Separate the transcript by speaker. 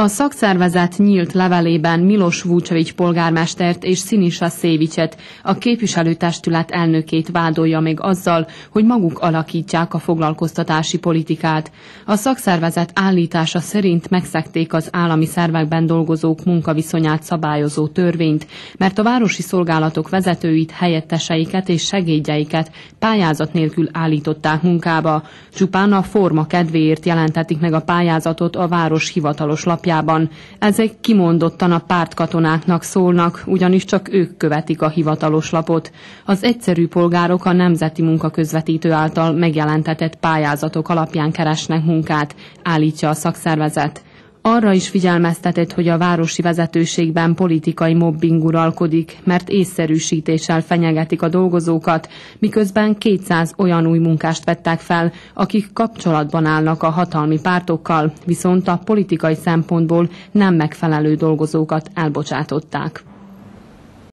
Speaker 1: A szakszervezet nyílt levelében Milos Vucevic polgármestert és Sinisa Szévicset, a képviselőtestület elnökét vádolja még azzal, hogy maguk alakítják a foglalkoztatási politikát. A szakszervezet állítása szerint megszekték az állami szervekben dolgozók munkaviszonyát szabályozó törvényt, mert a városi szolgálatok vezetőit, helyetteseiket és segédjeiket pályázat nélkül állították munkába. Csupán a forma kedvéért jelentetik meg a pályázatot a város hivatalos lapjában honlapjában. Ezek kimondottan a pártkatonáknak szólnak, ugyanis csak ők követik a hivatalos lapot. Az egyszerű polgárok a Nemzeti Munkaközvetítő által megjelentetett pályázatok alapján keresnek munkát, állítja a szakszervezet. Arra is figyelmeztetett, hogy a városi vezetőségben politikai mobbing uralkodik, mert észszerűsítéssel fenyegetik a dolgozókat, miközben 200 olyan új munkást vettek fel, akik kapcsolatban állnak a hatalmi pártokkal, viszont a politikai szempontból nem megfelelő dolgozókat elbocsátották.